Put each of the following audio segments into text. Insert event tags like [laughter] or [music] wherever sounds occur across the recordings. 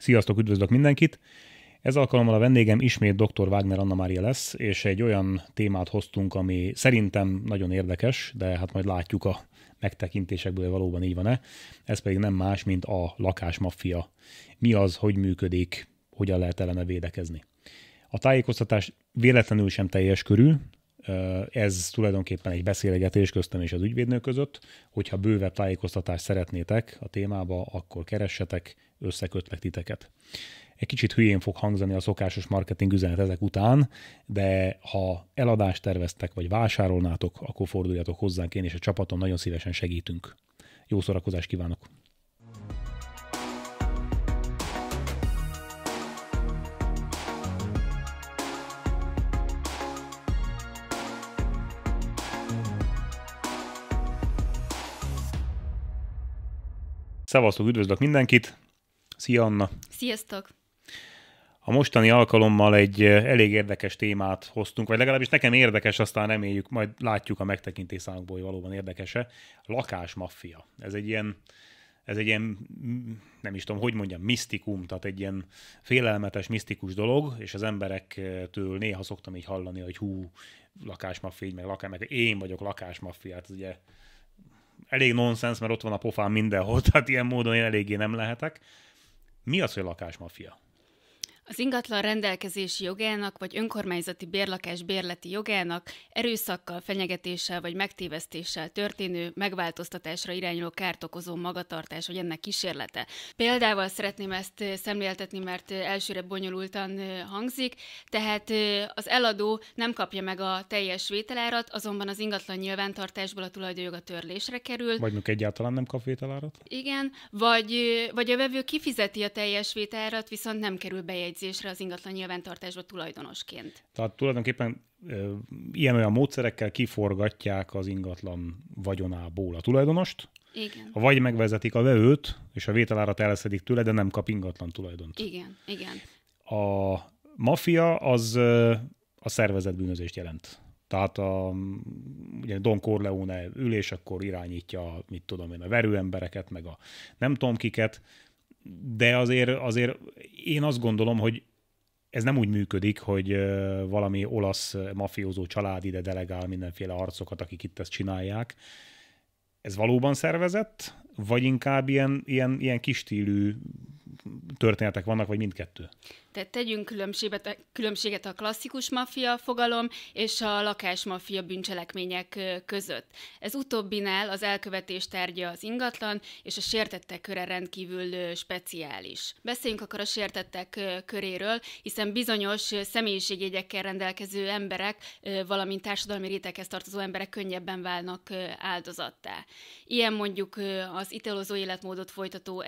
Sziasztok, üdvözlök mindenkit! Ez alkalommal a vendégem ismét dr. Wagner Anna Mária lesz, és egy olyan témát hoztunk, ami szerintem nagyon érdekes, de hát majd látjuk a megtekintésekből, hogy valóban így van-e. Ez pedig nem más, mint a lakásmaffia. Mi az, hogy működik, hogyan lehet ellene védekezni. A tájékoztatás véletlenül sem teljes körű, ez tulajdonképpen egy beszélgetés köztem és az ügyvédnő között. Hogyha bővebb tájékoztatást szeretnétek a témába, akkor keressetek, összekötlek titeket. Egy kicsit hülyén fog hangzani a szokásos marketing üzenet ezek után, de ha eladást terveztek, vagy vásárolnátok, akkor forduljatok hozzánk, én és a csapatom nagyon szívesen segítünk. Jó szórakozást kívánok! Szevasztok, üdvözlök mindenkit! Szia Anna! Sziasztok! A mostani alkalommal egy elég érdekes témát hoztunk, vagy legalábbis nekem érdekes, aztán reméljük, majd látjuk a megtekintés számokból, hogy valóban érdekese. Lakásmaffia. Ez egy ilyen ez egy ilyen, nem is tudom, hogy mondjam, misztikum, tehát egy ilyen félelmetes, misztikus dolog, és az emberektől néha szoktam így hallani, hogy hú, lakásmaffia, meg lakás, meg én vagyok lakásmaffia, hát ez ugye elég nonsens, mert ott van a pofám mindenhol, [laughs] tehát ilyen módon én eléggé nem lehetek. Mi az, hogy lakásmafia? Az ingatlan rendelkezési jogának vagy önkormányzati bérlakás bérleti jogának erőszakkal, fenyegetéssel vagy megtévesztéssel történő megváltoztatásra irányuló kárt okozó magatartás vagy ennek kísérlete. Példával szeretném ezt szemléltetni, mert elsőre bonyolultan hangzik, tehát az eladó nem kapja meg a teljes vételárat, azonban az ingatlan nyilvántartásból a a törlésre kerül. Vagy mondjuk egyáltalán nem kap vételárat? Igen, vagy, vagy a vevő kifizeti a teljes vételárat, viszont nem kerül bejegyzésre megjegyzésre az ingatlan nyilvántartásba tulajdonosként. Tehát tulajdonképpen ilyen-olyan módszerekkel kiforgatják az ingatlan vagyonából a tulajdonost, igen. Vagy megvezetik a vevőt, és a vételárat elszedik tőle, de nem kap ingatlan tulajdont. Igen, igen. A mafia az a szervezett bűnözést jelent. Tehát a, ugye Don Corleone ülés, akkor irányítja, mit tudom én, a verő embereket, meg a nem tudom kiket, de azért, azért én azt gondolom, hogy ez nem úgy működik, hogy valami olasz mafiózó család ide delegál mindenféle arcokat, akik itt ezt csinálják. Ez valóban szervezett, vagy inkább ilyen, ilyen, ilyen kis stílű történetek vannak, vagy mindkettő? Tehát tegyünk különbséget, eh, különbséget a klasszikus maffia fogalom és a lakásmaffia bűncselekmények között. Ez utóbbinál az elkövetés tárgya az ingatlan, és a sértettek köre rendkívül speciális. Beszéljünk akkor a sértettek köréről, hiszen bizonyos személyiségjegyekkel rendelkező emberek, valamint társadalmi réteghez tartozó emberek könnyebben válnak áldozattá. Ilyen mondjuk az italozó életmódot folytató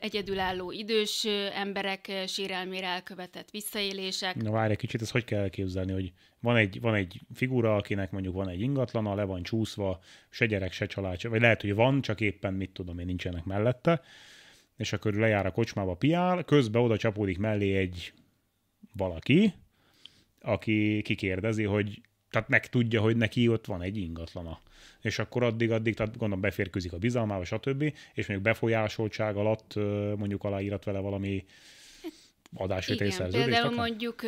egyedülálló idő, idős emberek sérelmére elkövetett visszaélések. Na várj egy kicsit, ezt hogy kell elképzelni, hogy van egy, van egy figura, akinek mondjuk van egy ingatlana, le van csúszva, se gyerek, se család, vagy lehet, hogy van, csak éppen mit tudom én, nincsenek mellette, és akkor lejár a kocsmába piál, közben oda csapódik mellé egy valaki, aki kikérdezi, hogy tehát megtudja, hogy neki ott van egy ingatlana. És akkor addig-addig, tehát gondolom beférkőzik a bizalmába, stb. És mondjuk befolyásoltság alatt mondjuk aláírat vele valami adásvételi szerződést. Például akár? mondjuk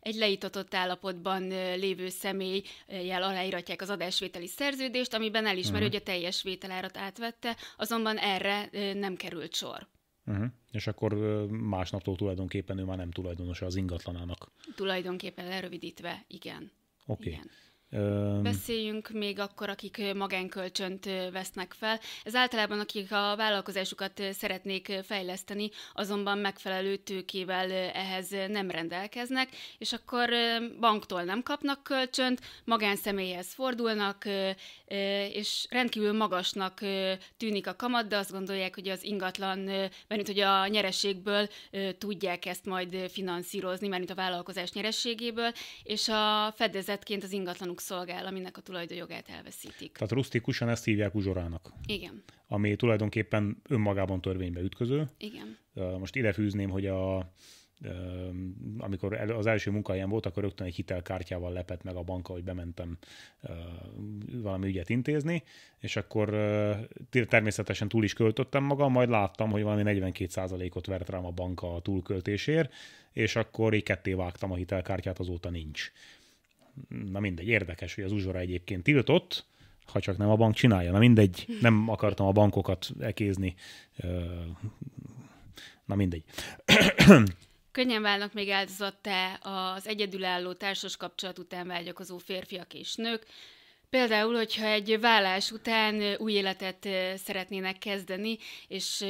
egy leítatott állapotban lévő személy jel aláíratják az adásvételi szerződést, amiben elismeri, uh-huh. Mhm. hogy a teljes vételárat átvette, azonban erre nem került sor. Uh-huh. És akkor másnaptól tulajdonképpen ő már nem tulajdonosa az ingatlanának. Tulajdonképpen lerövidítve, igen. Oké. Okay. Beszéljünk még akkor, akik magánkölcsönt vesznek fel. Ez általában akik a vállalkozásukat szeretnék fejleszteni, azonban megfelelő tőkével ehhez nem rendelkeznek, és akkor banktól nem kapnak kölcsönt, magánszemélyhez fordulnak, és rendkívül magasnak tűnik a kamat, de azt gondolják, hogy az ingatlan, mert hogy a nyereségből tudják ezt majd finanszírozni, mert a vállalkozás nyereségéből, és a fedezetként az ingatlanuk szolgál, aminek a tulajdonjogát elveszítik. Tehát rustikusan ezt hívják uzsorának. Igen. Ami tulajdonképpen önmagában törvénybe ütköző. Igen. Most ide fűzném, hogy a amikor az első munkahelyem volt, akkor rögtön egy hitelkártyával lepett meg a banka, hogy bementem valami ügyet intézni, és akkor természetesen túl is költöttem magam, majd láttam, hogy valami 42%-ot vert rám a banka a túlköltésért, és akkor így ketté vágtam a hitelkártyát, azóta nincs. Na mindegy, érdekes, hogy az uzsora egyébként tiltott, ha csak nem a bank csinálja. Na mindegy, nem akartam a bankokat ekézni. Na mindegy. Könnyen válnak még áldozattá az egyedülálló társas kapcsolat után vágyakozó férfiak és nők, Például, hogyha egy vállás után új életet szeretnének kezdeni, és,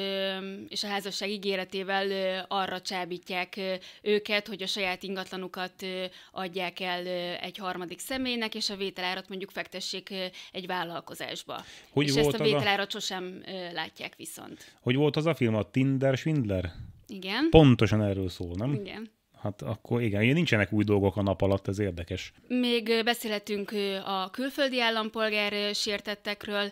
és a házasság ígéretével arra csábítják őket, hogy a saját ingatlanukat adják el egy harmadik személynek, és a vételárat mondjuk fektessék egy vállalkozásba. Hogy és volt ezt a vételárat a... sosem látják viszont. Hogy volt az a film, a Tinder Schindler? Igen. Pontosan erről szól, nem? Igen. Hát akkor igen, igen nincsenek új dolgok a nap alatt, ez érdekes. Még beszélhetünk a külföldi állampolgár sértettekről,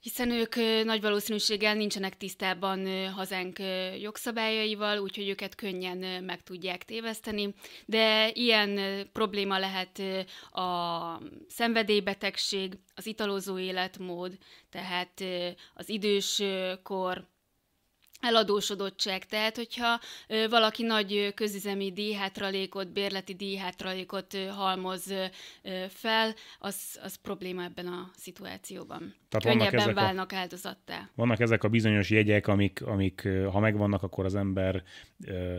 hiszen ők nagy valószínűséggel nincsenek tisztában hazánk jogszabályaival, úgyhogy őket könnyen meg tudják téveszteni. De ilyen probléma lehet a szenvedélybetegség, az italozó életmód, tehát az időskor, eladósodottság. Tehát, hogyha valaki nagy közüzemi díjhátralékot, bérleti díjhátralékot halmoz fel, az, az probléma ebben a szituációban. Tehát Könnyebben vannak ezek válnak a, áldozattá. Vannak ezek a bizonyos jegyek, amik, amik ha megvannak, akkor az ember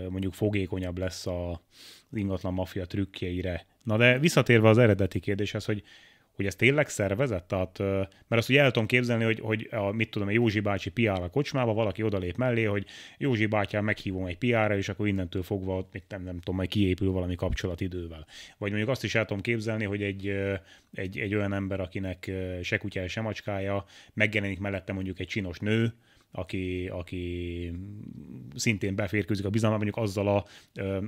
mondjuk fogékonyabb lesz a, az ingatlan maffia trükkjeire. Na de visszatérve az eredeti kérdéshez, hogy hogy ez tényleg szervezett? Tehát, mert azt ugye el tudom képzelni, hogy, hogy a, mit tudom, a Józsi bácsi piára a kocsmába, valaki odalép mellé, hogy Józsi bátyám meghívom egy piára, és akkor innentől fogva ott, mit nem, nem tudom, majd kiépül valami kapcsolat idővel. Vagy mondjuk azt is el tudom képzelni, hogy egy, egy, egy olyan ember, akinek se kutyája, se macskája, megjelenik mellette mondjuk egy csinos nő, aki, aki szintén beférkőzik a bizalmába, mondjuk azzal a,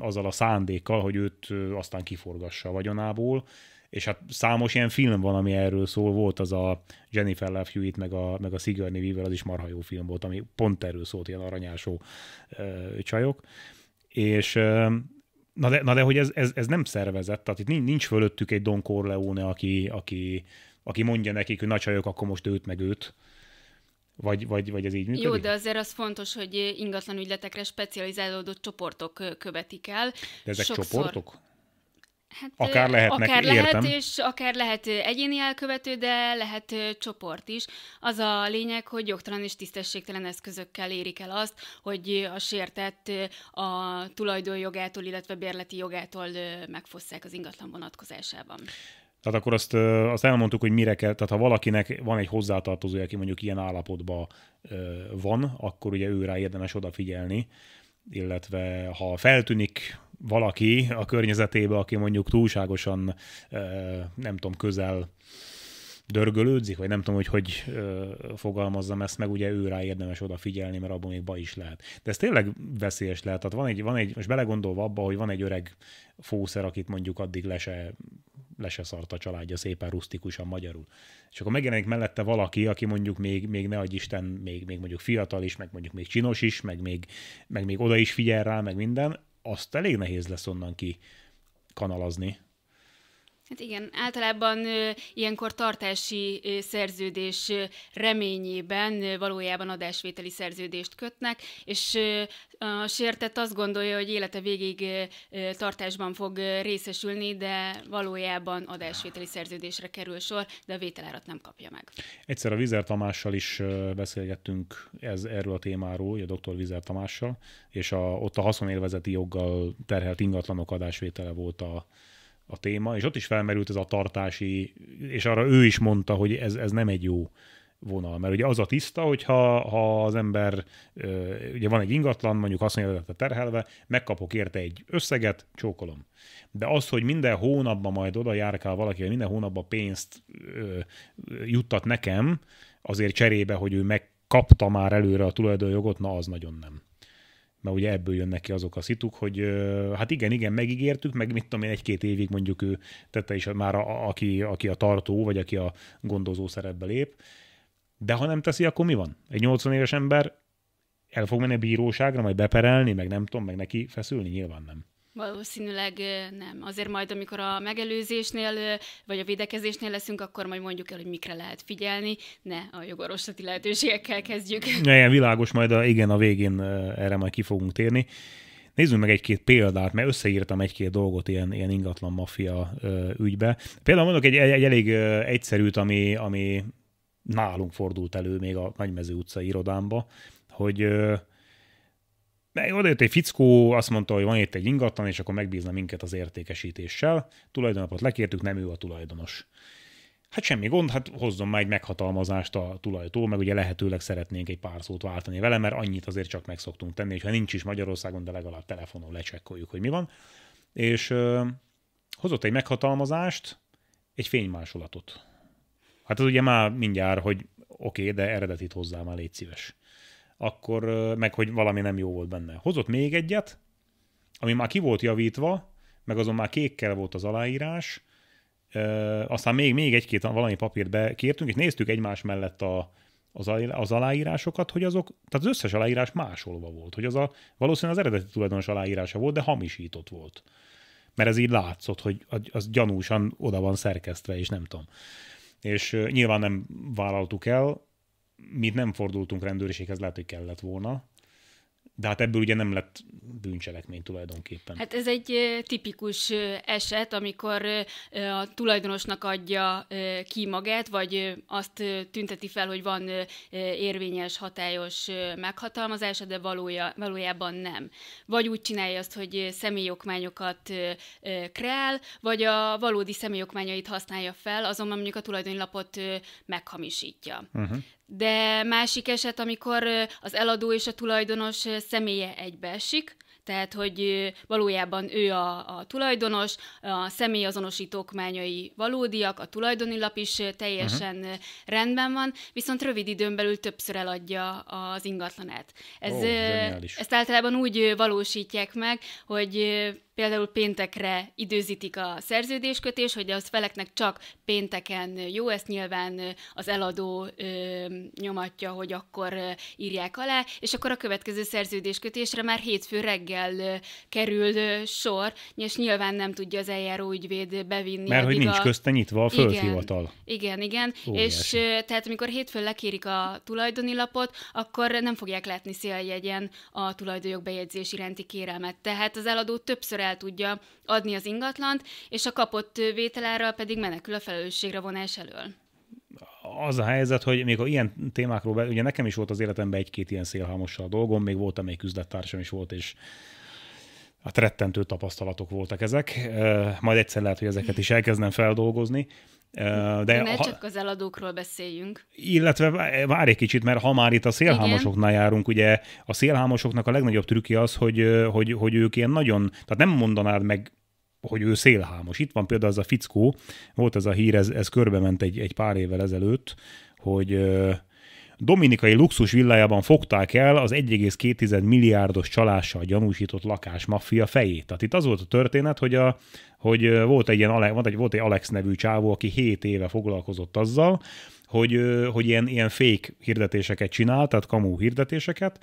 azzal a szándékkal, hogy őt aztán kiforgassa a vagyonából, és hát számos ilyen film van, ami erről szól, volt az a Jennifer Love Hewitt, meg a, meg a Sigourney Weaver, az is marha jó film volt, ami pont erről szólt, ilyen aranyásó ö, csajok, és ö, Na de, na de hogy ez, ez, ez nem szervezett, tehát itt nincs, nincs fölöttük egy Don Corleone, aki, aki, aki mondja nekik, hogy na csajok, akkor most őt meg őt. Vagy, vagy, vagy ez így működik? Jó, de azért az fontos, hogy ingatlan ügyletekre specializálódott csoportok követik el. De ezek Sokszor... csoportok? Hát, akár lehetnek, akár értem. lehet, és akár lehet egyéni elkövető, de lehet csoport is. Az a lényeg, hogy jogtalan és tisztességtelen eszközökkel érik el azt, hogy a sértett a tulajdonjogától, illetve bérleti jogától megfosszák az ingatlan vonatkozásában. Tehát akkor azt, azt elmondtuk, hogy mire kell, tehát ha valakinek van egy hozzátartozója, aki mondjuk ilyen állapotban van, akkor ugye őre érdemes odafigyelni, illetve ha feltűnik valaki a környezetébe, aki mondjuk túlságosan, nem tudom, közel dörgölődzik, vagy nem tudom, hogy hogy fogalmazzam ezt meg, ugye ő rá érdemes odafigyelni, mert abban még baj is lehet. De ez tényleg veszélyes lehet. Tehát van egy, van egy most belegondolva abba, hogy van egy öreg fószer, akit mondjuk addig lese, lese szart a családja szépen rustikusan magyarul. És akkor megjelenik mellette valaki, aki mondjuk még, még ne adj Isten, még, még mondjuk fiatal is, meg mondjuk még csinos is, meg még, meg még oda is figyel rá, meg minden, azt elég nehéz lesz onnan ki kanalazni. Hát igen, általában ö, ilyenkor tartási ö, szerződés ö, reményében ö, valójában adásvételi szerződést kötnek, és ö, a sértett azt gondolja, hogy élete végig ö, tartásban fog ö, részesülni, de valójában adásvételi szerződésre kerül sor, de a vételárat nem kapja meg. Egyszer a Vizer Tamással is beszélgettünk ez, erről a témáról, a dr. Vizer Tamással, és a, ott a haszonélvezeti joggal terhelt ingatlanok adásvétele volt a a téma, és ott is felmerült ez a tartási, és arra ő is mondta, hogy ez, ez nem egy jó vonal, mert ugye az a tiszta, hogyha ha az ember, ugye van egy ingatlan, mondjuk azt a terhelve, megkapok érte egy összeget, csókolom. De az, hogy minden hónapban majd oda járkál valaki, hogy minden hónapban pénzt ö, juttat nekem, azért cserébe, hogy ő megkapta már előre a tulajdonjogot, na az nagyon nem mert ugye ebből jön neki azok a szituk, hogy hát igen, igen, megígértük, meg mit tudom én, egy-két évig mondjuk ő tette is már, a, aki, aki a tartó, vagy aki a gondozó szerepbe lép, de ha nem teszi, akkor mi van? Egy 80 éves ember el fog menni a bíróságra, majd beperelni, meg nem tudom, meg neki feszülni? Nyilván nem. Valószínűleg nem. Azért majd, amikor a megelőzésnél vagy a védekezésnél leszünk, akkor majd mondjuk el, hogy mikre lehet figyelni, ne a jogorvoslati lehetőségekkel kezdjük. Igen, világos, majd a, igen, a végén erre majd ki fogunk térni. Nézzünk meg egy-két példát, mert összeírtam egy-két dolgot ilyen, ilyen ingatlan maffia ügybe. Például mondok egy, egy, egy elég egyszerűt, ami, ami nálunk fordult elő még a Nagymező utca irodámba, hogy oda jött egy fickó, azt mondta, hogy van itt egy ingatlan, és akkor megbízna minket az értékesítéssel. Tulajdonapot lekértük, nem ő a tulajdonos. Hát semmi gond, hát hozzon már egy meghatalmazást a tulajtól, meg ugye lehetőleg szeretnénk egy pár szót váltani vele, mert annyit azért csak meg szoktunk tenni, hogyha nincs is Magyarországon, de legalább telefonon lecsekkoljuk, hogy mi van. És ö, hozott egy meghatalmazást, egy fénymásolatot. Hát ez ugye már mindjárt, hogy oké, okay, de eredetit hozzá már légy szíves akkor meg hogy valami nem jó volt benne. Hozott még egyet, ami már ki volt javítva, meg azon már kékkel volt az aláírás, aztán még, még egy-két valami papírt bekértünk, és néztük egymás mellett a, az, az aláírásokat, hogy azok, tehát az összes aláírás másolva volt, hogy az a, valószínűleg az eredeti tulajdonos aláírása volt, de hamisított volt. Mert ez így látszott, hogy az gyanúsan oda van szerkesztve, és nem tudom. És nyilván nem vállaltuk el, mi nem fordultunk rendőrséghez, lehet, hogy kellett volna, de hát ebből ugye nem lett bűncselekmény tulajdonképpen. Hát ez egy tipikus eset, amikor a tulajdonosnak adja ki magát, vagy azt tünteti fel, hogy van érvényes, hatályos meghatalmazása, de valója, valójában nem. Vagy úgy csinálja azt, hogy személyokmányokat kreál, vagy a valódi személyokmányait használja fel, azonban mondjuk a tulajdonlapot meghamisítja. Uh-huh. De másik eset, amikor az eladó és a tulajdonos személye egybeesik, tehát hogy valójában ő a, a tulajdonos, a személyazonosító okmányai valódiak, a tulajdoni lap is teljesen uh-huh. rendben van, viszont rövid időn belül többször eladja az ingatlanát. Ez, oh, ezt általában úgy valósítják meg, hogy például péntekre időzítik a szerződéskötés, hogy az feleknek csak pénteken jó, ezt nyilván az eladó ö, nyomatja, hogy akkor írják alá, és akkor a következő szerződéskötésre már hétfő reggel kerül sor, és nyilván nem tudja az eljáró ügyvéd bevinni. Mert hogy nincs a... közte nyitva a földhivatal. Igen, igen, igen. és tehát amikor hétfőn lekérik a tulajdoni lapot, akkor nem fogják látni széljegyen a tulajdonjog bejegyzés iránti kérelmet. Tehát az eladó többször el tudja adni az ingatlant, és a kapott vételárral pedig menekül a felelősségre vonás elől az a helyzet, hogy még ha ilyen témákról, be, ugye nekem is volt az életemben egy-két ilyen szélhámossal dolgom, még voltam egy üzlettársam is volt, és hát rettentő tapasztalatok voltak ezek. Majd egyszer lehet, hogy ezeket is elkezdem feldolgozni. De ne ha, csak az eladókról beszéljünk. Illetve várj egy kicsit, mert ha már itt a szélhámosoknál Igen. járunk, ugye a szélhámosoknak a legnagyobb trükkje az, hogy, hogy, hogy ők ilyen nagyon, tehát nem mondanád meg hogy ő szélhámos. Itt van például az a fickó, volt ez a hír, ez, ez körbe ment egy, egy pár évvel ezelőtt, hogy dominikai luxus villájában fogták el az 1,2 milliárdos csalással gyanúsított maffia fejét. Tehát itt az volt a történet, hogy, a, hogy volt, egy ilyen, volt egy, volt egy Alex nevű csávó, aki 7 éve foglalkozott azzal, hogy, hogy ilyen, ilyen fake hirdetéseket csinál, tehát kamu hirdetéseket,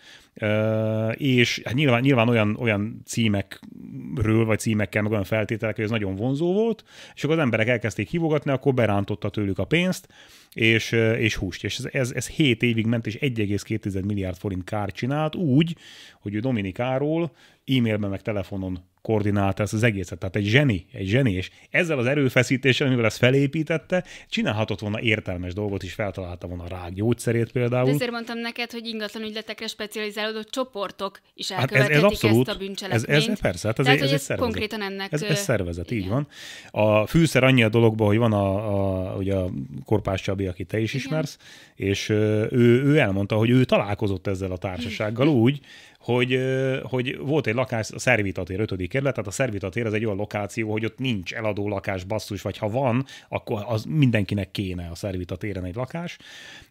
és hát nyilván, nyilván olyan, olyan címekről, vagy címekkel, meg olyan feltételek, hogy ez nagyon vonzó volt, és akkor az emberek elkezdték hívogatni, akkor berántotta tőlük a pénzt, és, és húst. És ez, ez, ez 7 évig ment, és 1,2 milliárd forint kár csinált, úgy, hogy ő Dominikáról e-mailben, meg telefonon koordinálta ezt az egészet. Tehát egy zseni, egy zseni, és ezzel az erőfeszítéssel, amivel ezt felépítette, csinálhatott volna értelmes dolgot is, feltalálta volna rá gyógyszerét például. De ezért mondtam neked, hogy ingatlan ügyletekre specializálódott csoportok is elkövetik hát ez, ez abszolút, ezt a bűncselekményt. Ez, ez persze, hát ez, Tehát, egy, ez, ez szervezet. konkrétan ennek... Ez, ez szervezet, igen. így van. A fűszer annyi a dologban, hogy van a, a, ugye a Korpás Csabi, aki te is igen. ismersz, és ő, ő elmondta, hogy ő találkozott ezzel a társasággal [laughs] úgy, hogy, hogy volt egy lakás, a Szervitatér 5. kerület, tehát a Szervitatér az egy olyan lokáció, hogy ott nincs eladó lakás basszus, vagy ha van, akkor az mindenkinek kéne a Szervitatéren egy lakás,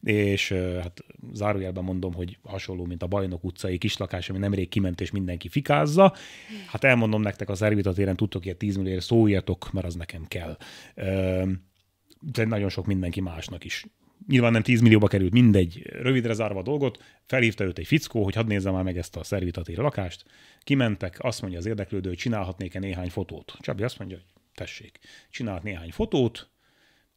és hát zárójelben mondom, hogy hasonló, mint a Bajnok utcai kislakás, ami nemrég kiment, és mindenki fikázza. Hát elmondom nektek, a Szervitatéren tudtok ilyet 10 millióért szóljatok, mert az nekem kell de nagyon sok mindenki másnak is nyilván nem 10 millióba került, mindegy, rövidre zárva a dolgot, felhívta őt egy fickó, hogy hadd nézze már meg ezt a szervitatér lakást, kimentek, azt mondja az érdeklődő, hogy csinálhatnék-e néhány fotót. Csabi azt mondja, hogy tessék, csinált néhány fotót,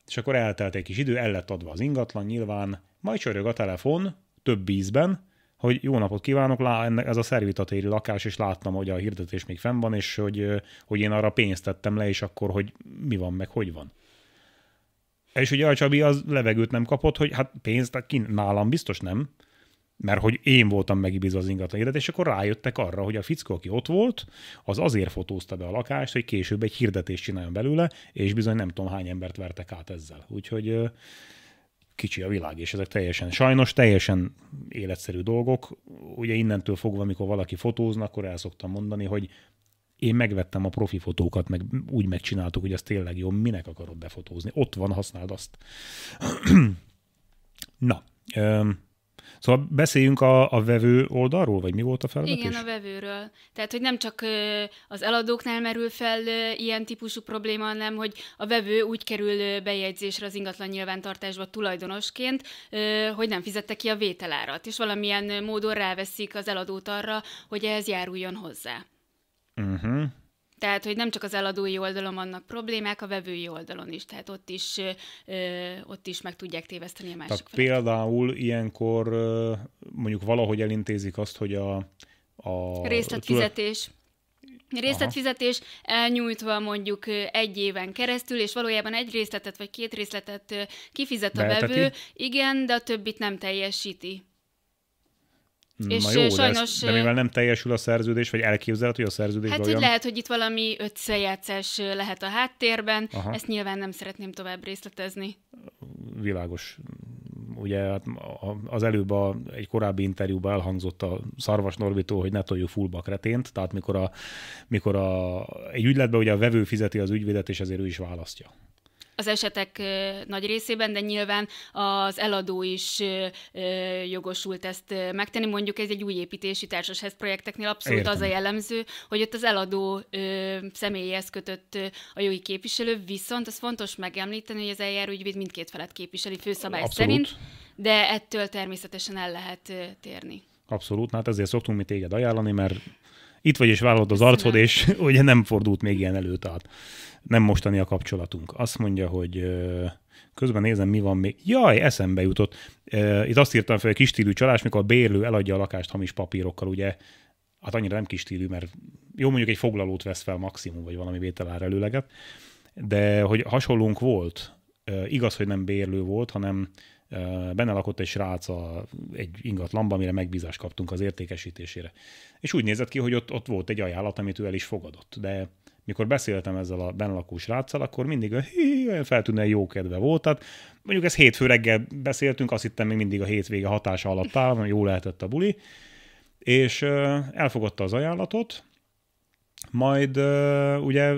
és akkor eltelt egy kis idő, el lett adva az ingatlan nyilván, majd csörög a telefon, több ízben, hogy jó napot kívánok, lá, ez a szervitatéri lakás, és láttam, hogy a hirdetés még fenn van, és hogy, hogy én arra pénzt tettem le, és akkor, hogy mi van, meg hogy van. És ugye a Csabi az levegőt nem kapott, hogy hát pénzt kin, nálam biztos nem, mert hogy én voltam megibizva az ingatlanélet, és akkor rájöttek arra, hogy a fickó, aki ott volt, az azért fotózta be a lakást, hogy később egy hirdetést csináljon belőle, és bizony nem tudom hány embert vertek át ezzel. Úgyhogy kicsi a világ, és ezek teljesen, sajnos teljesen életszerű dolgok. Ugye innentől fogva, amikor valaki fotóznak, akkor el szoktam mondani, hogy én megvettem a profi fotókat, meg úgy megcsináltuk, hogy az tényleg jó, minek akarod befotózni? Ott van, használd azt. [clears throat] Na, öm, szóval beszéljünk a, a vevő oldalról, vagy mi volt a felvetés? Igen, a vevőről. Tehát, hogy nem csak az eladóknál merül fel ilyen típusú probléma, hanem, hogy a vevő úgy kerül bejegyzésre az ingatlan nyilvántartásba tulajdonosként, hogy nem fizette ki a vételárat, és valamilyen módon ráveszik az eladót arra, hogy ehhez járuljon hozzá. Uh-huh. Tehát, hogy nem csak az eladói oldalon vannak problémák, a vevői oldalon is. Tehát ott is, ö, ott is meg tudják téveszteni a másik például ilyenkor mondjuk valahogy elintézik azt, hogy a... a Részletfizetés. Részletfizetés elnyújtva mondjuk egy éven keresztül, és valójában egy részletet vagy két részletet kifizet a Beheteti. vevő, igen, de a többit nem teljesíti. És jó, sajnos... De, ezt, de mivel nem teljesül a szerződés, vagy elképzelhető, hogy a szerződés Hát, olyan... lehet, hogy itt valami összejátszás lehet a háttérben, Aha. ezt nyilván nem szeretném tovább részletezni. Világos. Ugye hát, az előbb a, egy korábbi interjúban elhangzott a Szarvas Norbitó, hogy ne toljuk fullba kretént, tehát mikor, a, mikor a, egy ügyletben ugye a vevő fizeti az ügyvédet, és ezért ő is választja az esetek nagy részében, de nyilván az eladó is jogosult ezt megtenni. Mondjuk ez egy új építési társasház projekteknél abszolút Értem. az a jellemző, hogy ott az eladó személyhez kötött a jogi képviselő, viszont az fontos megemlíteni, hogy az eljáró mindkét felet képviseli főszabály abszolút. szerint, de ettől természetesen el lehet térni. Abszolút, hát ezért szoktunk mi téged ajánlani, mert itt vagy és vállalod az arcod, és [laughs] ugye nem fordult még ilyen előtt nem mostani a kapcsolatunk. Azt mondja, hogy közben nézem, mi van még. Jaj, eszembe jutott. Itt azt írtam fel, hogy kis stílű csalás, mikor a bérlő eladja a lakást hamis papírokkal, ugye hát annyira nem kis stílű, mert jó mondjuk egy foglalót vesz fel maximum, vagy valami vételár előleget, de hogy hasonlónk volt, igaz, hogy nem bérlő volt, hanem benne lakott egy srác a, egy ingatlanban, amire megbízást kaptunk az értékesítésére. És úgy nézett ki, hogy ott, ott volt egy ajánlat, amit ő el is fogadott, de mikor beszéltem ezzel a benlakó sráccal, akkor mindig olyan feltűnően kedve volt. Tehát mondjuk ezt hétfő reggel beszéltünk, azt hittem még mindig a hétvége hatása alatt áll, jó lehetett a buli, és elfogadta az ajánlatot, majd ugye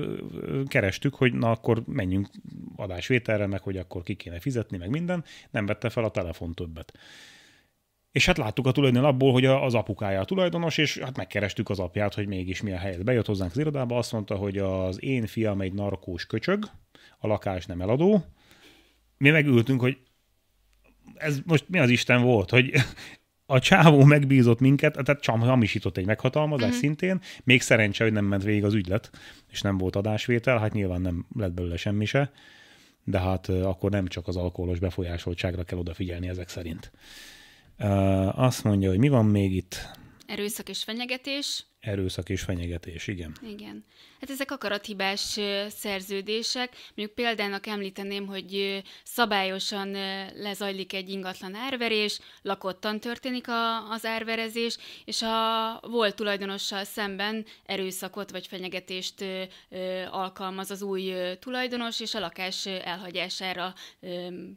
kerestük, hogy na akkor menjünk adásvételre, meg hogy akkor ki kéne fizetni, meg minden, nem vette fel a telefon többet és hát láttuk a tulajdon abból, hogy az apukája a tulajdonos, és hát megkerestük az apját, hogy mégis mi a helyet. Bejött hozzánk az irodába, azt mondta, hogy az én fiam egy narkós köcsög, a lakás nem eladó. Mi megültünk, hogy ez most mi az Isten volt, hogy a csávó megbízott minket, tehát csam, hamisított egy meghatalmazás mm-hmm. szintén, még szerencse, hogy nem ment végig az ügylet, és nem volt adásvétel, hát nyilván nem lett belőle semmi se, de hát akkor nem csak az alkoholos befolyásoltságra kell odafigyelni ezek szerint azt mondja, hogy mi van még itt? Erőszak és fenyegetés. Erőszak és fenyegetés, igen. Igen. Hát ezek akarathibás szerződések. Mondjuk példának említeném, hogy szabályosan lezajlik egy ingatlan árverés, lakottan történik a, az árverezés, és a volt tulajdonossal szemben erőszakot vagy fenyegetést alkalmaz az új tulajdonos, és a lakás elhagyására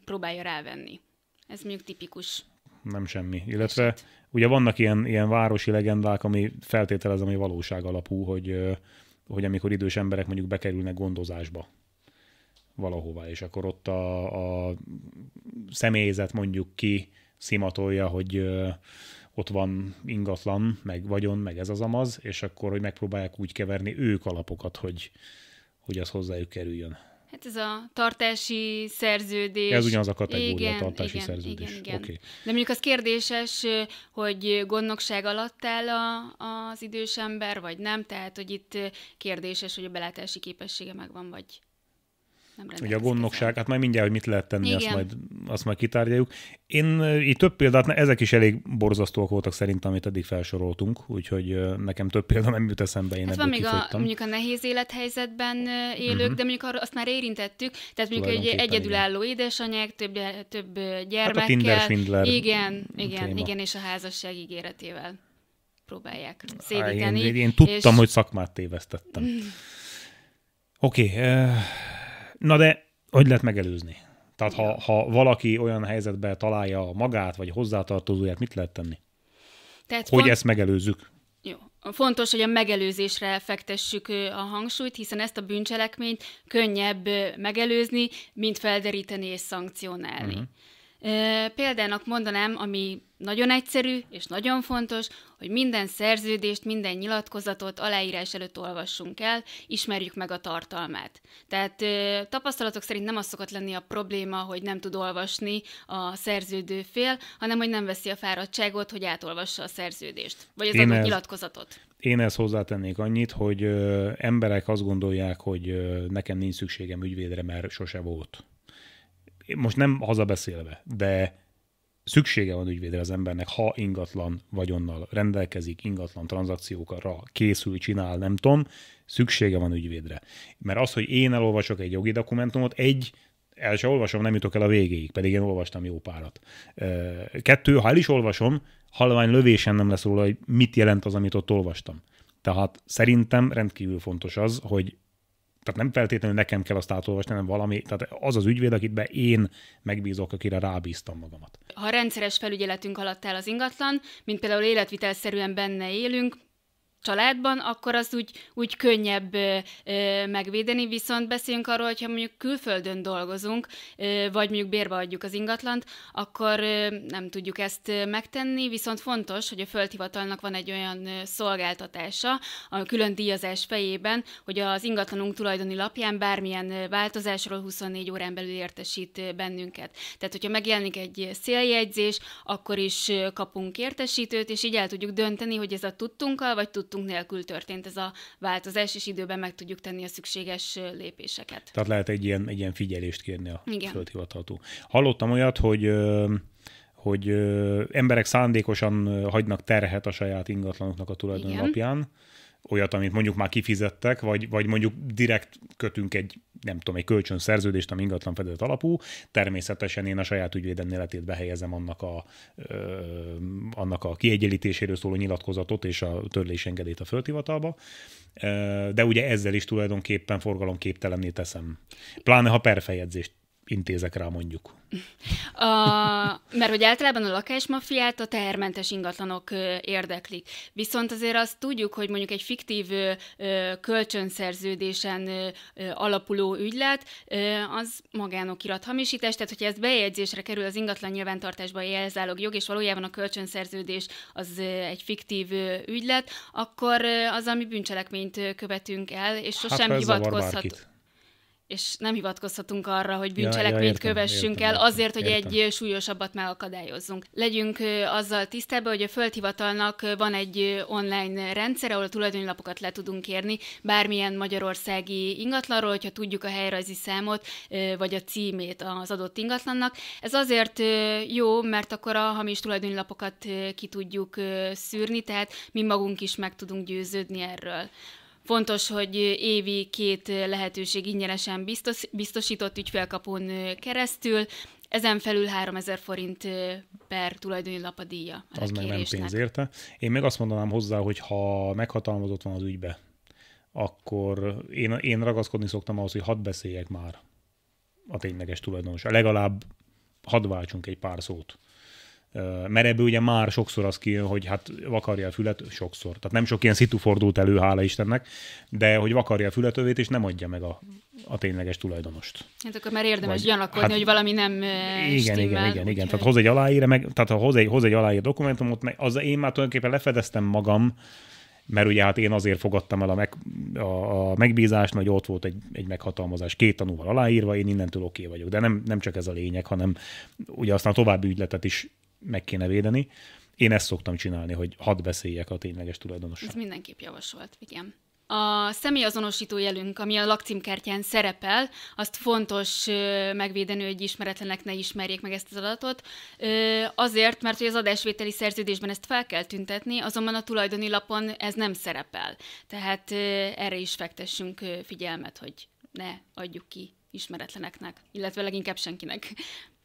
próbálja rávenni. Ez mondjuk tipikus nem semmi. Illetve ugye vannak ilyen, ilyen városi legendák, ami feltételez, hogy valóság alapú, hogy, hogy amikor idős emberek mondjuk bekerülnek gondozásba valahova, és akkor ott a, a személyzet mondjuk ki szimatolja, hogy ott van ingatlan, meg vagyon, meg ez az amaz, és akkor, hogy megpróbálják úgy keverni ők alapokat, hogy, hogy az hozzájuk kerüljön. Hát ez a tartási szerződés. Ez ugyanaz a kategória, igen, a tartási igen, szerződés. Igen, igen. Okay. De mondjuk az kérdéses, hogy gondnokság alatt áll a, az idős ember, vagy nem, tehát hogy itt kérdéses, hogy a belátási képessége megvan, vagy nem Ugye a gondnokság, hát majd mindjárt, hogy mit lehet tenni, azt majd, azt majd kitárgyaljuk. Én itt több példát, ezek is elég borzasztóak voltak szerintem, amit eddig felsoroltunk, úgyhogy nekem több példa nem jut eszembe, én hát van még a, mondjuk a nehéz élethelyzetben élők, uh-huh. de mondjuk azt már érintettük, tehát mondjuk egy egyedülálló igen. édesanyák, több, több gyermekkel. Hát a Tinder, igen, igen, igen, és a házasság ígéretével próbálják szédíteni. Én, én, én tudtam, és... hogy szakmát tévesztettem. Mm. Oké, okay, uh Na de, hogy lehet megelőzni? Tehát ha, ha valaki olyan helyzetbe találja magát, vagy hozzátartozóját, mit lehet tenni? Tehát hogy pont... ezt megelőzzük? Jó. Fontos, hogy a megelőzésre fektessük a hangsúlyt, hiszen ezt a bűncselekményt könnyebb megelőzni, mint felderíteni és szankcionálni. Uh-huh. Példának mondanám, ami nagyon egyszerű és nagyon fontos, hogy minden szerződést, minden nyilatkozatot aláírás előtt olvassunk el, ismerjük meg a tartalmát. Tehát tapasztalatok szerint nem az szokott lenni a probléma, hogy nem tud olvasni a szerződő fél, hanem hogy nem veszi a fáradtságot, hogy átolvassa a szerződést, vagy az Én adott ez, nyilatkozatot. Én ezt hozzátennék annyit, hogy ö, emberek azt gondolják, hogy ö, nekem nincs szükségem ügyvédre, mert sose volt most nem hazabeszélve, de szüksége van ügyvédre az embernek, ha ingatlan vagyonnal rendelkezik, ingatlan tranzakciókra készül, csinál, nem tudom, szüksége van ügyvédre. Mert az, hogy én elolvasok egy jogi dokumentumot, egy, el se olvasom, nem jutok el a végéig, pedig én olvastam jó párat. Kettő, ha el is olvasom, halvány lövésen nem lesz róla, hogy mit jelent az, amit ott olvastam. Tehát szerintem rendkívül fontos az, hogy tehát nem feltétlenül nekem kell azt átolvasni, hanem valami, tehát az az ügyvéd, akit be én megbízok, akire rábíztam magamat. Ha rendszeres felügyeletünk alatt áll az ingatlan, mint például életvitelszerűen benne élünk, családban, akkor az úgy, úgy könnyebb ö, ö, megvédeni, viszont beszéljünk arról, hogyha mondjuk külföldön dolgozunk, ö, vagy mondjuk bérbe adjuk az ingatlant, akkor ö, nem tudjuk ezt megtenni, viszont fontos, hogy a földhivatalnak van egy olyan szolgáltatása a külön díjazás fejében, hogy az ingatlanunk tulajdoni lapján bármilyen változásról 24 órán belül értesít bennünket. Tehát, hogyha megjelenik egy széljegyzés, akkor is kapunk értesítőt, és így el tudjuk dönteni, hogy ez a tudtunkkal, vagy tud tudtunk nélkül történt ez a változás, és időben meg tudjuk tenni a szükséges lépéseket. Tehát lehet egy ilyen, egy ilyen figyelést kérni a Igen. földhivataltól. Hallottam olyat, hogy hogy emberek szándékosan hagynak terhet a saját ingatlanoknak a tulajdonlapján, Igen olyat, amit mondjuk már kifizettek, vagy, vagy mondjuk direkt kötünk egy, nem tudom, egy kölcsönszerződést, ami ingatlan fedett alapú, természetesen én a saját ügyvédemnél letét behelyezem annak a, ö, annak a kiegyenlítéséről szóló nyilatkozatot és a törlésengedét a földhivatalba, de ugye ezzel is tulajdonképpen forgalomképtelenné teszem. Pláne, ha perfejegyzést intézek rá mondjuk. A, mert hogy általában a lakásmafiát a tehermentes ingatlanok érdeklik. Viszont azért azt tudjuk, hogy mondjuk egy fiktív kölcsönszerződésen alapuló ügylet, az magánokirat hamisítás, tehát hogyha ez bejegyzésre kerül az ingatlan nyilvántartásba jelzálog jog, és valójában a kölcsönszerződés az egy fiktív ügylet, akkor az, ami bűncselekményt követünk el, és sosem hát, hivatkozhat és nem hivatkozhatunk arra, hogy bűncselekményt ja, ja, értem, kövessünk értem, el azért, hogy értem. egy súlyosabbat megakadályozzunk. Legyünk azzal tisztában, hogy a földhivatalnak van egy online rendszer, ahol a tulajdonlapokat le tudunk kérni bármilyen magyarországi ingatlanról, hogyha tudjuk a helyrajzi számot vagy a címét az adott ingatlannak. Ez azért jó, mert akkor a hamis tulajdonlapokat ki tudjuk szűrni, tehát mi magunk is meg tudunk győződni erről. Fontos, hogy évi két lehetőség ingyenesen biztos, biztosított ügyfélkapun keresztül, ezen felül 3000 forint per tulajdoni lap a díja. A az meg nem pénz érte. Én meg azt mondanám hozzá, hogy ha meghatalmazott van az ügybe, akkor én, én ragaszkodni szoktam ahhoz, hogy hadd beszéljek már a tényleges tulajdonos. Legalább hadd váltsunk egy pár szót. Mert ebből ugye már sokszor az kijön, hogy hát vakarja a fület, sokszor. Tehát nem sok ilyen szitu fordult elő, hála Istennek, de hogy vakarja a fületövét, és nem adja meg a, a tényleges tulajdonost. Hát akkor már érdemes Vagy, gyanakodni, hát, hogy valami nem igen, stimmel. Igen, igen, igen. Tehát hoz egy aláír, meg, tehát hoz egy, hoz egy aláír dokumentumot, meg az én már tulajdonképpen lefedeztem magam, mert ugye hát én azért fogadtam el a, meg, a, a megbízást, hogy ott volt egy, egy meghatalmazás két tanúval aláírva, én innentől oké okay vagyok. De nem, nem csak ez a lényeg, hanem ugye aztán a további ügyletet is meg kéne védeni. Én ezt szoktam csinálni, hogy hadd beszéljek a tényleges tulajdonossal. Ez mindenképp javasolt, igen. A személyazonosító jelünk, ami a lakcímkártyán szerepel, azt fontos megvédeni, hogy ismeretlenek ne ismerjék meg ezt az adatot. Azért, mert hogy az adásvételi szerződésben ezt fel kell tüntetni, azonban a tulajdoni lapon ez nem szerepel. Tehát erre is fektessünk figyelmet, hogy ne adjuk ki ismeretleneknek, illetve leginkább senkinek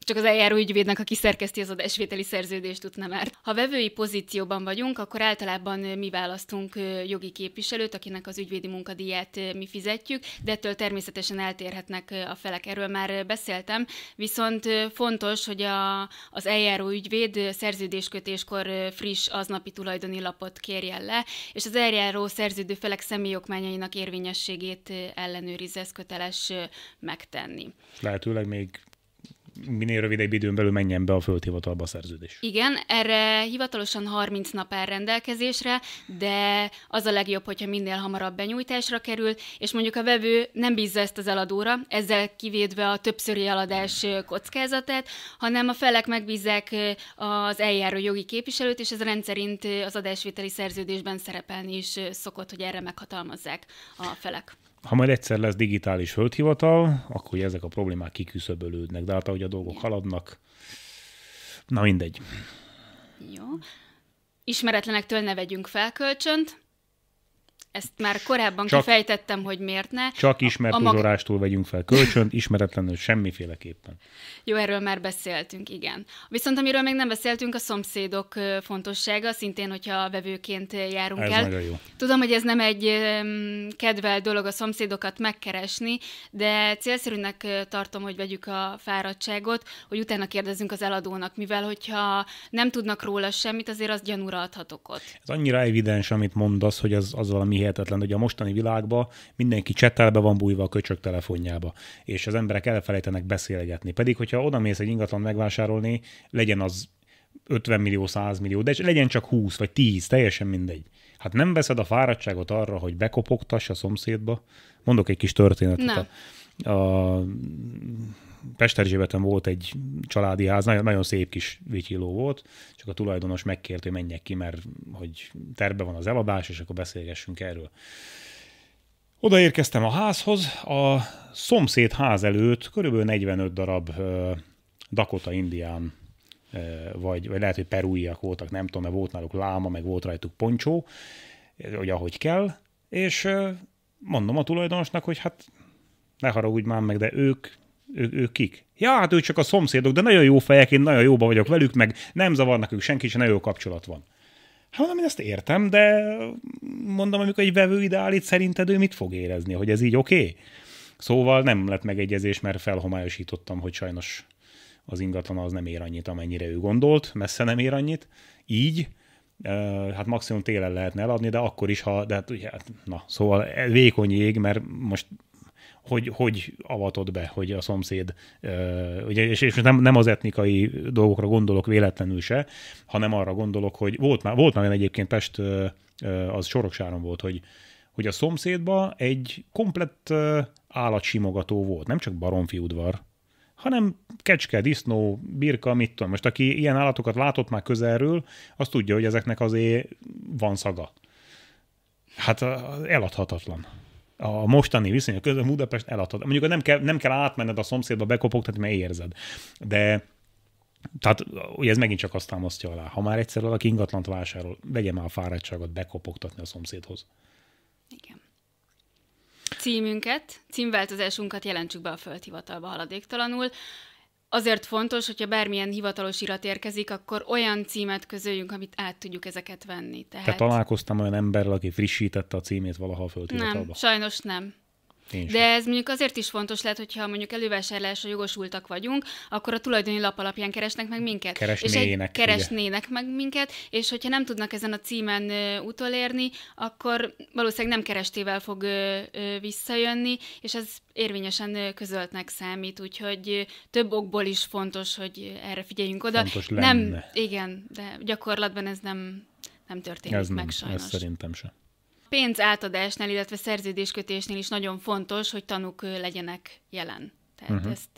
csak az eljáró ügyvédnek, aki szerkeszti az adásvételi szerződést, tudna már. Ha vevői pozícióban vagyunk, akkor általában mi választunk jogi képviselőt, akinek az ügyvédi munkadíját mi fizetjük, de ettől természetesen eltérhetnek a felek. Erről már beszéltem, viszont fontos, hogy a, az eljáró ügyvéd szerződéskötéskor friss aznapi tulajdoni lapot kérjen le, és az eljáró szerződő felek személyokmányainak érvényességét ellenőrizze, ez köteles megtenni. Lehetőleg még minél rövidebb időn belül menjen be a földhivatalba a szerződés. Igen, erre hivatalosan 30 nap áll rendelkezésre, de az a legjobb, hogyha minél hamarabb benyújtásra kerül, és mondjuk a vevő nem bízza ezt az eladóra, ezzel kivédve a többszöri eladás kockázatát, hanem a felek megbízzák az eljáró jogi képviselőt, és ez rendszerint az adásvételi szerződésben szerepelni is szokott, hogy erre meghatalmazzák a felek ha majd egyszer lesz digitális földhivatal, akkor ezek a problémák kiküszöbölődnek, de hát ahogy a dolgok haladnak, na mindegy. Jó. Ismeretlenektől ne vegyünk fel kölcsönt, ezt már korábban csak, kifejtettem, hogy miért ne. Csak ismert uzsorástól mag... vegyünk fel kölcsönt, ismeretlenül semmiféleképpen. Jó, erről már beszéltünk, igen. Viszont amiről még nem beszéltünk, a szomszédok fontossága, szintén, hogyha vevőként járunk ez el. Jó. Tudom, hogy ez nem egy kedvel dolog a szomszédokat megkeresni, de célszerűnek tartom, hogy vegyük a fáradtságot, hogy utána kérdezzünk az eladónak, mivel hogyha nem tudnak róla semmit, azért az gyanúra adhatok ott. Ez annyira evidens, amit mondasz, hogy az, az valami hihetetlen, hogy a mostani világban mindenki csetelbe van bújva a köcsök telefonjába, és az emberek elfelejtenek beszélgetni. Pedig, hogyha oda mész egy ingatlan megvásárolni, legyen az 50 millió, 100 millió, de legyen csak 20 vagy 10, teljesen mindegy. Hát nem veszed a fáradtságot arra, hogy bekopogtass a szomszédba? Mondok egy kis történetet. a Pesterzsébeten volt egy családi ház, nagyon, nagyon szép kis vityiló volt, csak a tulajdonos megkért, hogy menjek ki, mert hogy terve van az eladás, és akkor beszélgessünk erről. Odaérkeztem a házhoz, a szomszéd ház előtt körülbelül 45 darab Dakota indián, vagy, vagy lehet, hogy perúiak voltak, nem tudom, mert volt náluk láma, meg volt rajtuk poncsó, hogy ahogy kell, és mondom a tulajdonosnak, hogy hát ne haragudj már meg, de ők ő, ők kik? Ja, hát ők csak a szomszédok, de nagyon jó fejek, én nagyon jóba vagyok velük, meg nem zavarnak ők senki, és nagyon jó kapcsolat van. Hát mondom, én ezt értem, de mondom, amikor egy vevő ide állít, szerinted ő mit fog érezni, hogy ez így oké? Okay? Szóval nem lett megegyezés, mert felhomályosítottam, hogy sajnos az ingatlan az nem ér annyit, amennyire ő gondolt, messze nem ér annyit. Így, hát maximum télen lehetne eladni, de akkor is, ha, de hát ugye, hát na, szóval e, vékony jég, mert most hogy, hogy avatod be, hogy a szomszéd, ugye, és, és nem, nem az etnikai dolgokra gondolok véletlenül se, hanem arra gondolok, hogy volt már, volt már egyébként Pest, az Soroksáron volt, hogy, hogy a szomszédban egy komplett állatsimogató volt, nem csak baromfi udvar, hanem kecske, disznó, birka, mit tudom. Most aki ilyen állatokat látott már közelről, az tudja, hogy ezeknek azért van szaga. Hát eladhatatlan a mostani viszonyok között Budapest eladhat. Mondjuk nem kell, nem kell átmenned a szomszédba bekopogtatni, mert érzed. De tehát ugye ez megint csak azt támasztja alá. Ha már egyszer valaki ingatlant vásárol, vegye már a fáradtságot bekopogtatni a szomszédhoz. Igen. Címünket, címváltozásunkat jelentsük be a földhivatalba haladéktalanul. Azért fontos, hogyha bármilyen hivatalos irat érkezik, akkor olyan címet közöljünk, amit át tudjuk ezeket venni. Tehát, Te találkoztam olyan emberrel, aki frissítette a címét valaha a Nem, sajnos nem. De ez mondjuk azért is fontos lehet, hogyha mondjuk elővásárlásra jogosultak vagyunk, akkor a tulajdoni lap alapján keresnek meg minket. Keresnének. És egy, keresnének ugye. meg minket, és hogyha nem tudnak ezen a címen ö, utolérni, akkor valószínűleg nem kerestével fog ö, ö, visszajönni, és ez érvényesen közöltnek számít, úgyhogy több okból is fontos, hogy erre figyeljünk oda. Fontos lenne. Nem, igen, de gyakorlatban ez nem, nem történik ez meg nem, sajnos. Ez szerintem sem pénz átadásnál, illetve szerződéskötésnél is nagyon fontos, hogy tanúk legyenek jelen. Tehát uh-huh. ezt,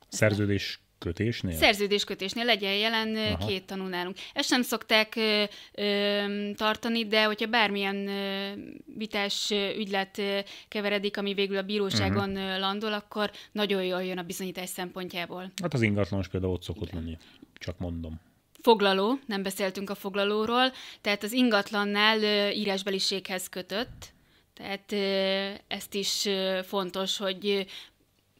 ezt Szerződés kötésnél? Szerződéskötésnél legyen jelen Aha. két tanú nálunk. Ezt sem szokták ö, ö, tartani, de hogyha bármilyen ö, vitás ügylet ö, keveredik, ami végül a bíróságon uh-huh. landol, akkor nagyon jól jön a bizonyítás szempontjából. Hát az ingatlanos például ott szokott lenni, csak mondom. Foglaló, nem beszéltünk a foglalóról, tehát az ingatlannál írásbeliséghez kötött, tehát ezt is fontos, hogy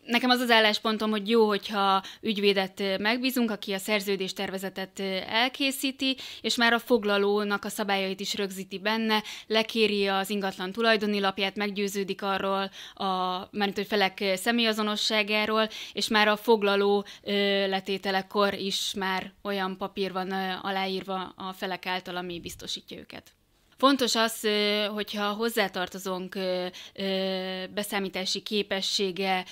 nekem az az álláspontom, hogy jó, hogyha ügyvédet megbízunk, aki a szerződés tervezetet elkészíti, és már a foglalónak a szabályait is rögzíti benne, lekéri az ingatlan tulajdoni lapját, meggyőződik arról, a, mert hogy felek személyazonosságáról, és már a foglaló letételekor is már olyan papír van aláírva a felek által, ami biztosítja őket. Fontos az, hogyha a hozzátartozónk beszámítási képessége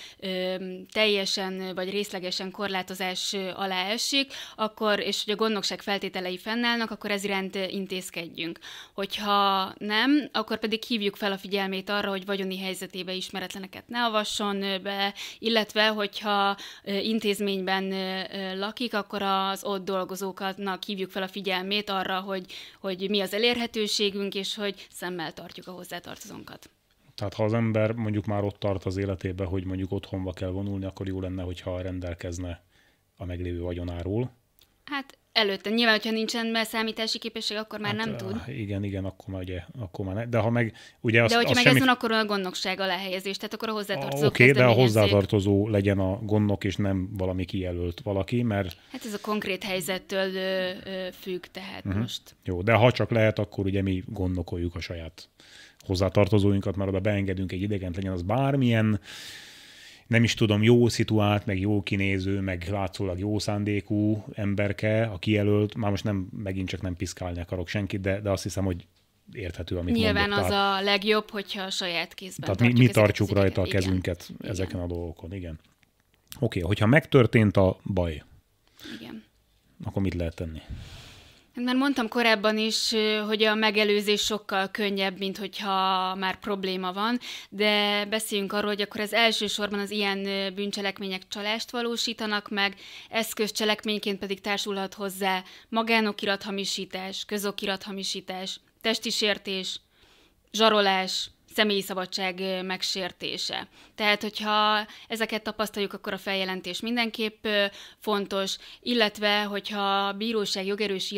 teljesen vagy részlegesen korlátozás alá esik, akkor, és hogy a gondnokság feltételei fennállnak, akkor ez iránt intézkedjünk. Hogyha nem, akkor pedig hívjuk fel a figyelmét arra, hogy vagyoni helyzetébe ismeretleneket ne avasson be, illetve hogyha intézményben lakik, akkor az ott dolgozókatnak hívjuk fel a figyelmét arra, hogy, hogy mi az elérhetőség, nekünk, és hogy szemmel tartjuk a hozzátartozónkat. Tehát ha az ember mondjuk már ott tart az életébe, hogy mondjuk otthonba kell vonulni, akkor jó lenne, hogyha rendelkezne a meglévő vagyonáról, Hát előtte. Nyilván, hogyha nincsen beszámítási képesség, akkor már hát, nem tud. Igen, igen, akkor már ugye, akkor már ne. De ha meg, ugye azt, de hogyha az meg semmit... ez van, akkor a gondnokság alá helyezés, tehát akkor a hozzátartozó Oké, okay, de a hozzátartozó legyen a gondnok, és nem valami kijelölt valaki, mert... Hát ez a konkrét helyzettől ö, ö, függ, tehát uh-huh. most. Jó, de ha csak lehet, akkor ugye mi gondnokoljuk a saját hozzátartozóinkat, mert oda beengedünk egy idegent, legyen az bármilyen nem is tudom, jó szituált, meg jó kinéző, meg látszólag jó szándékú emberke, a kijelölt, már most nem, megint csak nem piszkálni akarok senkit, de, de azt hiszem, hogy érthető, amit Nyilván mondok. az tehát, a legjobb, hogyha a saját kézben Tehát tartjuk mi, mi tartjuk rajta a kezünket igen. ezeken igen. a dolgokon, igen. Oké, okay, hogyha megtörtént a baj, igen. akkor mit lehet tenni? Mert mondtam korábban is, hogy a megelőzés sokkal könnyebb, mint hogyha már probléma van, de beszéljünk arról, hogy akkor az elsősorban az ilyen bűncselekmények csalást valósítanak meg, eszközcselekményként pedig társulhat hozzá magánokirathamisítás, közokirathamisítás, testisértés, zsarolás, személyi szabadság megsértése. Tehát, hogyha ezeket tapasztaljuk, akkor a feljelentés mindenképp fontos, illetve, hogyha a bíróság jogerős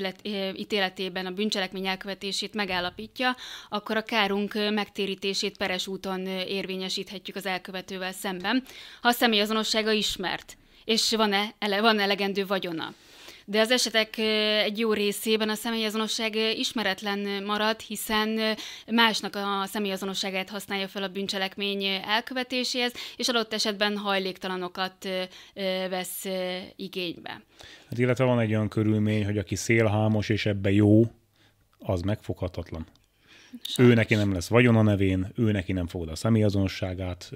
ítéletében a bűncselekmény elkövetését megállapítja, akkor a kárunk megtérítését peres úton érvényesíthetjük az elkövetővel szemben, ha a személyazonossága ismert és van-e ele, van elegendő vagyona de az esetek egy jó részében a személyazonosság ismeretlen marad, hiszen másnak a személyazonosságát használja fel a bűncselekmény elkövetéséhez, és adott esetben hajléktalanokat vesz igénybe. Hát illetve van egy olyan körülmény, hogy aki szélhámos és ebbe jó, az megfoghatatlan. Sajnos. Ő neki nem lesz vagyon a nevén, ő neki nem fogod a személyazonosságát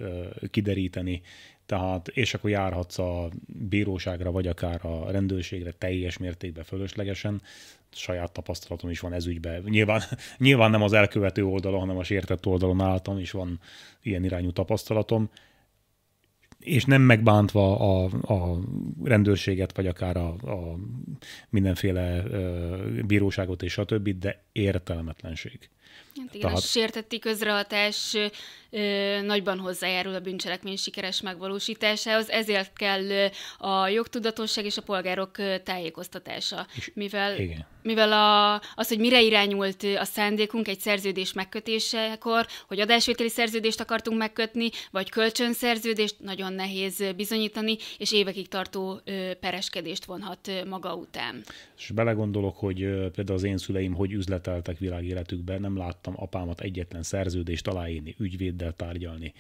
kideríteni, tehát, és akkor járhatsz a bíróságra, vagy akár a rendőrségre teljes mértékben fölöslegesen. Saját tapasztalatom is van ez ügyben. Nyilván, [laughs] nyilván nem az elkövető oldalon, hanem a sértett oldalon álltam, és van ilyen irányú tapasztalatom. És nem megbántva a, a rendőrséget, vagy akár a, a mindenféle bíróságot és a többit, de értelmetlenség. Hát igen, Tehát... a sértetti közrehatás nagyban hozzájárul a bűncselekmény sikeres megvalósításához, ezért kell a jogtudatosság és a polgárok tájékoztatása. És mivel, igen. mivel a, az, hogy mire irányult a szándékunk egy szerződés megkötésekor, hogy adásvételi szerződést akartunk megkötni, vagy kölcsönszerződést, nagyon nehéz bizonyítani, és évekig tartó pereskedést vonhat maga után. És belegondolok, hogy például az én szüleim hogy üzleteltek világéletükben, nem láttam apámat egyetlen szerződést aláírni ügyvéd ügyvéddel tárgyalni.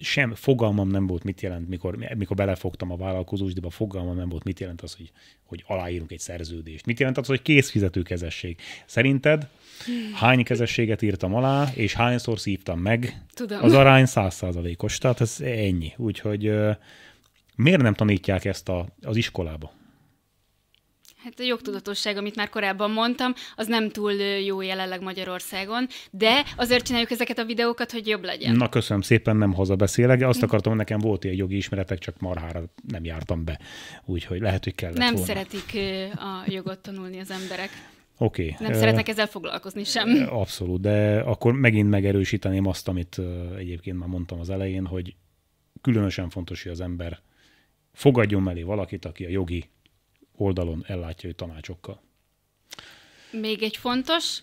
Sem fogalmam nem volt, mit jelent, mikor, mikor belefogtam a a fogalmam nem volt, mit jelent az, hogy, hogy aláírunk egy szerződést. Mit jelent az, hogy készfizető kezesség. Szerinted hány kezességet írtam alá, és hányszor szívtam meg? Tudom. Az arány százszázalékos, tehát ez ennyi. Úgyhogy miért nem tanítják ezt a, az iskolába? Hát a jogtudatosság, amit már korábban mondtam, az nem túl jó jelenleg Magyarországon, de azért csináljuk ezeket a videókat, hogy jobb legyen. Na köszönöm szépen, nem hazabeszélek. Azt akartam, hogy nekem volt ilyen jogi ismeretek, csak marhára nem jártam be. Úgyhogy lehet, hogy kellett Nem volna. szeretik a jogot tanulni az emberek. Oké. Okay. Nem szeretnek ezzel foglalkozni sem. Abszolút, de akkor megint megerősíteném azt, amit egyébként már mondtam az elején, hogy különösen fontos, hogy az ember fogadjon mellé valakit, aki a jogi oldalon ellátja tanácsokkal. Még egy fontos,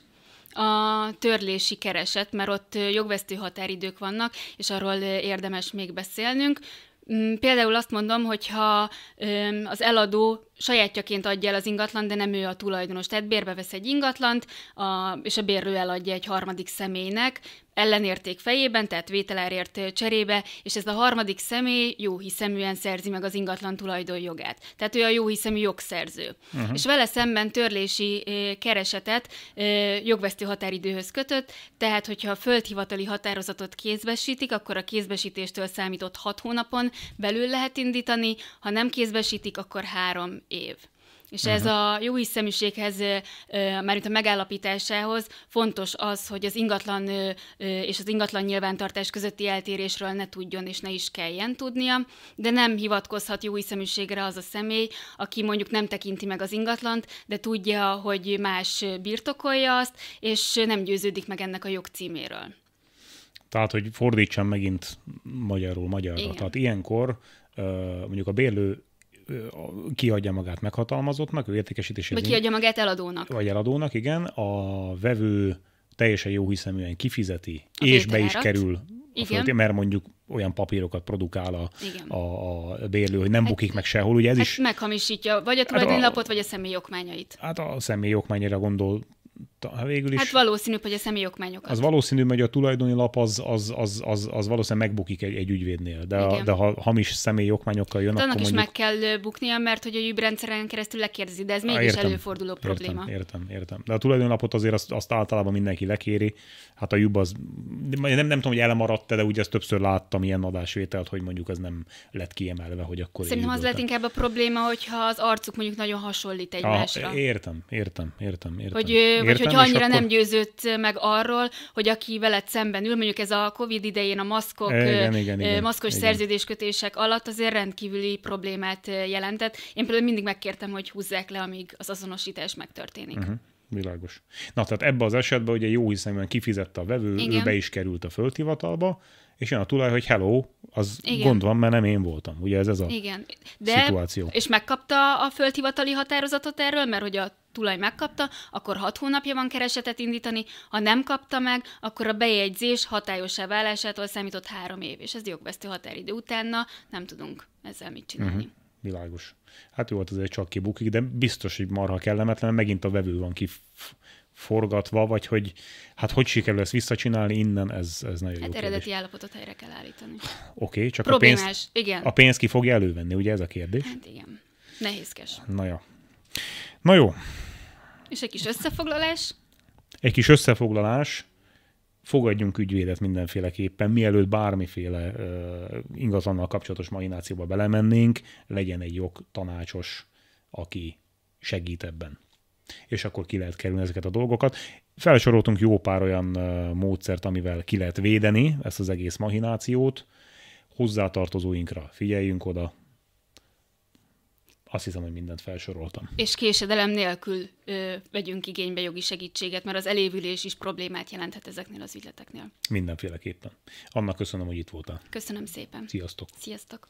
a törlési kereset, mert ott jogvesztő határidők vannak, és arról érdemes még beszélnünk. Mm, például azt mondom, hogy ha az eladó sajátjaként adja el az ingatlan, de nem ő a tulajdonos. Tehát bérbe vesz egy ingatlant, a, és a bérlő eladja egy harmadik személynek, ellenérték fejében, tehát vételárért cserébe, és ez a harmadik személy hiszeműen szerzi meg az ingatlan tulajdonjogát. Tehát ő a hiszemű jogszerző. Uh-huh. És vele szemben törlési keresetet jogvesztő határidőhöz kötött, tehát hogyha a földhivatali határozatot kézbesítik, akkor a kézbesítéstől számított hat hónapon belül lehet indítani, ha nem kézbesítik, akkor három év. És ez mhm. a jó hiszeműséghez, itt a megállapításához fontos az, hogy az ingatlan és az ingatlan nyilvántartás közötti eltérésről ne tudjon és ne is kelljen tudnia, de nem hivatkozhat jó hiszeműségre az a személy, aki mondjuk nem tekinti meg az ingatlant, de tudja, hogy más birtokolja azt, és nem győződik meg ennek a jogcíméről. Tehát, hogy fordítsam megint magyarul magyarra. Igen. Tehát ilyenkor mondjuk a bérlő kiadja magát meghatalmazottnak, ő értékesítési... Vagy kiadja magát eladónak. Vagy eladónak, igen. A vevő teljesen jó hiszeműen kifizeti, a és be is kerül igen. fölté, mert mondjuk olyan papírokat produkál a, a, a bérlő, hogy nem hát, bukik meg sehol, ugye ez hát is... meghamisítja vagy a hát tulajdonlapot, hát vagy a személy okmányait. Hát a személy okmányra gondol Hát végül is... Hát valószínű, hogy a okmányokat. Az valószínű, hogy a tulajdoni lap az, az, az, az, az valószínűleg megbukik egy, egy ügyvédnél, de, a, de ha hamis okmányokkal jön, akkor annak mondjuk... is meg kell buknia, mert hogy a jübrendszeren keresztül lekérdezi, de ez mégis értem, előforduló probléma. Értem, értem, értem. De a tulajdonlapot azért azt, azt általában mindenki lekéri. Hát a jub az, nem, nem tudom, hogy elmaradt de ugye ezt többször láttam ilyen adásvételt, hogy mondjuk ez nem lett kiemelve, hogy akkor... Szerintem az lett inkább a probléma, hogyha az arcuk mondjuk nagyon hasonlít egymásra. Ah, értem, értem, értem, értem. Hogy, értem. vagy hogy annyira akkor... nem győződött meg arról, hogy aki veled szemben ül, mondjuk ez a COVID idején a maszkok, igen, igen, igen, maszkos igen. szerződéskötések alatt azért rendkívüli problémát jelentett. Én például mindig megkértem, hogy húzzák le, amíg az azonosítás megtörténik. Uh-huh. Világos. Na, tehát ebbe az esetben ugye jó hiszeműen kifizette a vevő, Igen. ő be is került a földhivatalba, és jön a tulaj, hogy hello, az Igen. gond van, mert nem én voltam. Ugye ez, ez a Igen. De, szituáció. És megkapta a földhivatali határozatot erről, mert hogy a tulaj megkapta, akkor hat hónapja van keresetet indítani, ha nem kapta meg, akkor a bejegyzés hatályosá válásától számított három év, és ez jogvesztő határidő utána nem tudunk ezzel mit csinálni. Uh-huh. Világos. Hát jó volt azért csak kibukik, de biztos, hogy marha kellemetlen, mert megint a vevő van kif forgatva, vagy hogy hát hogy sikerül ezt visszacsinálni innen, ez, ez nagyon hát jó eredeti kérdés. állapotot helyre kell állítani. Oké, okay, csak Problémás, a pénzt, igen. a pénzt ki fogja elővenni, ugye ez a kérdés? Hát igen, nehézkes. Na jó. Na jó. És egy kis összefoglalás? Egy kis összefoglalás fogadjunk ügyvédet mindenféleképpen, mielőtt bármiféle uh, ingatlannal kapcsolatos marinációba belemennénk, legyen egy tanácsos aki segít ebben és akkor ki lehet kerülni ezeket a dolgokat. Felsoroltunk jó pár olyan módszert, amivel ki lehet védeni ezt az egész mahinációt. Hozzátartozóinkra figyeljünk oda, azt hiszem, hogy mindent felsoroltam. És késedelem nélkül ö, vegyünk igénybe jogi segítséget, mert az elévülés is problémát jelenthet ezeknél az ügyleteknél. Mindenféleképpen. Annak köszönöm, hogy itt voltál. Köszönöm szépen. Sziasztok. Sziasztok.